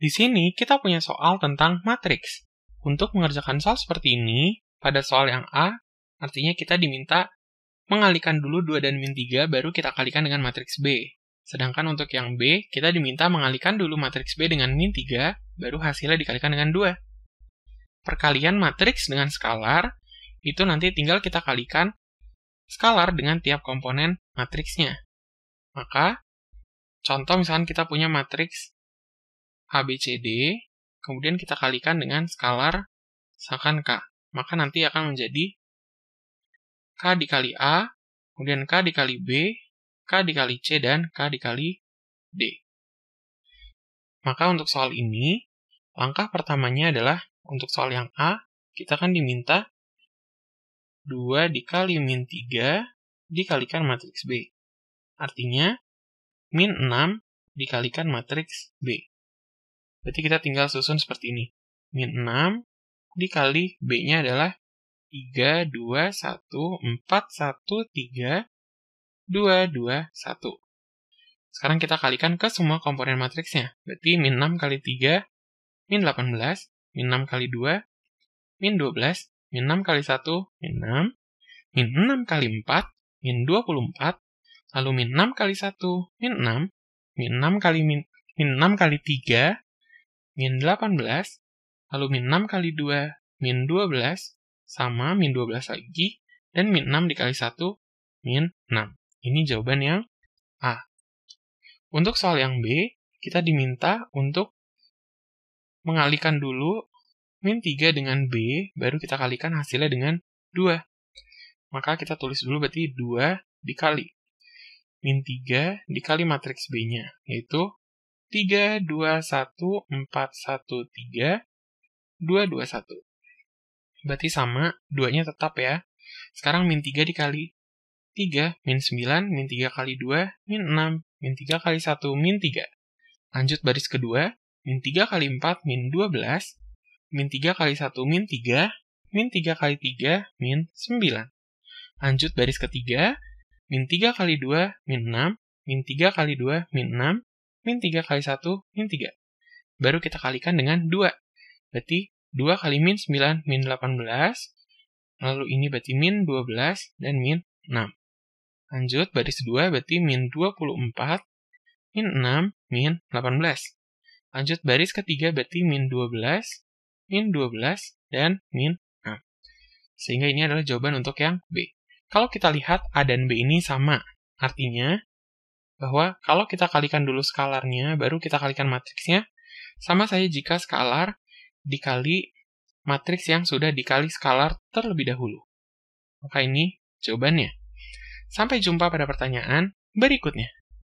Di sini kita punya soal tentang matriks. Untuk mengerjakan soal seperti ini, pada soal yang A, artinya kita diminta mengalikan dulu 2 dan min 3 baru kita kalikan dengan matriks B. Sedangkan untuk yang B, kita diminta mengalikan dulu matriks B dengan min 3, baru hasilnya dikalikan dengan 2. Perkalian matriks dengan skalar, itu nanti tinggal kita kalikan skalar dengan tiap komponen matriksnya. Maka, contoh misalkan kita punya matriks ABCD, kemudian kita kalikan dengan skalar misalkan K. Maka nanti akan menjadi K dikali A, kemudian K dikali B, K dikali C, dan K dikali D. Maka untuk soal ini, langkah pertamanya adalah untuk soal yang A, kita akan diminta 2 dikali min 3 dikalikan matriks B. Artinya, min 6 dikalikan matriks B. Berarti kita tinggal susun seperti ini. Min 6 dikali B-nya adalah 3, 2, 1, 4, 1, 3, 2, 2, 1. Sekarang kita kalikan ke semua komponen matriksnya. Berarti min 6 kali 3, min 18, min 6 kali 2, min 12, min 6 kali 1, min 6, min 6 kali 4, min 24, lalu min 6 kali 1, min 6, min 6 kali min, min 6 kali 3, min 18, lalu min 6 kali 2, min 12, sama min 12 lagi, dan min 6 dikali 1, min 6. Ini jawaban yang A. Untuk soal yang B, kita diminta untuk mengalikan dulu min 3 dengan B, baru kita kalikan hasilnya dengan 2. Maka kita tulis dulu berarti 2 dikali. Min 3 dikali matriks B-nya, yaitu 3, 2, 1, 4, 1, 3, 2, 2, 1. Berarti sama, duanya tetap ya. Sekarang min 3 dikali 3, min 9, min 3 kali 2, min 6, min 3 kali 1, min 3. Lanjut baris kedua, min 3 kali 4, min 12, min 3 kali 1, min 3, min 3 kali 3, min 9. Lanjut baris ketiga, min 3 kali 2, min 6, min 3 kali 2, min 6, min 3 kali 1, min 3. Baru kita kalikan dengan 2. Berarti 2 kali min 9, min 18. Lalu ini berarti min 12 dan min 6. Lanjut, baris 2 berarti min 24, min 6, min 18. Lanjut, baris ketiga berarti min 12, min 12, dan min 6. Sehingga ini adalah jawaban untuk yang B. Kalau kita lihat A dan B ini sama, artinya bahwa kalau kita kalikan dulu skalarnya, baru kita kalikan matriksnya, sama saja jika skalar dikali matriks yang sudah dikali skalar terlebih dahulu. Maka ini jawabannya. Sampai jumpa pada pertanyaan berikutnya.